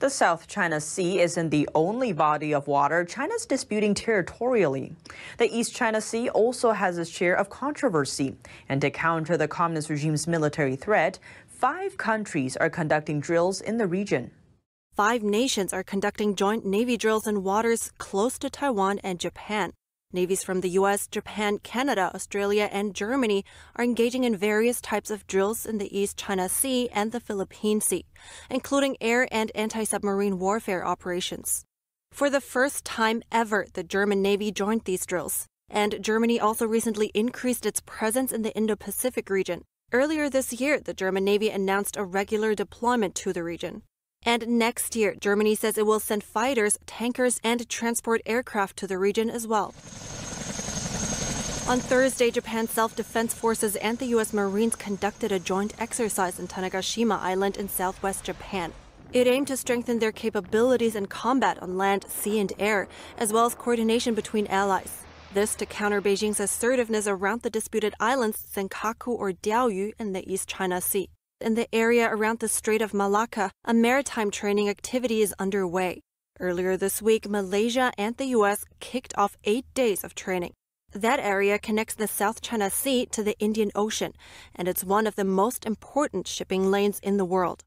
The South China Sea isn't the only body of water China's disputing territorially. The East China Sea also has its share of controversy. And to counter the communist regime's military threat, five countries are conducting drills in the region. Five nations are conducting joint Navy drills in waters close to Taiwan and Japan. Navies from the US, Japan, Canada, Australia, and Germany are engaging in various types of drills in the East China Sea and the Philippine Sea, including air and anti submarine warfare operations. For the first time ever, the German Navy joined these drills, and Germany also recently increased its presence in the Indo Pacific region. Earlier this year, the German Navy announced a regular deployment to the region. And next year, Germany says it will send fighters, tankers, and transport aircraft to the region as well. On Thursday, Japan's self defense forces and the U.S. Marines conducted a joint exercise in Tanegashima Island in southwest Japan. It aimed to strengthen their capabilities in combat on land, sea, and air, as well as coordination between allies. This to counter Beijing's assertiveness around the disputed islands Senkaku or Diaoyu in the East China Sea in the area around the Strait of Malacca, a maritime training activity is underway. Earlier this week, Malaysia and the U.S. kicked off eight days of training. That area connects the South China Sea to the Indian Ocean, and it's one of the most important shipping lanes in the world.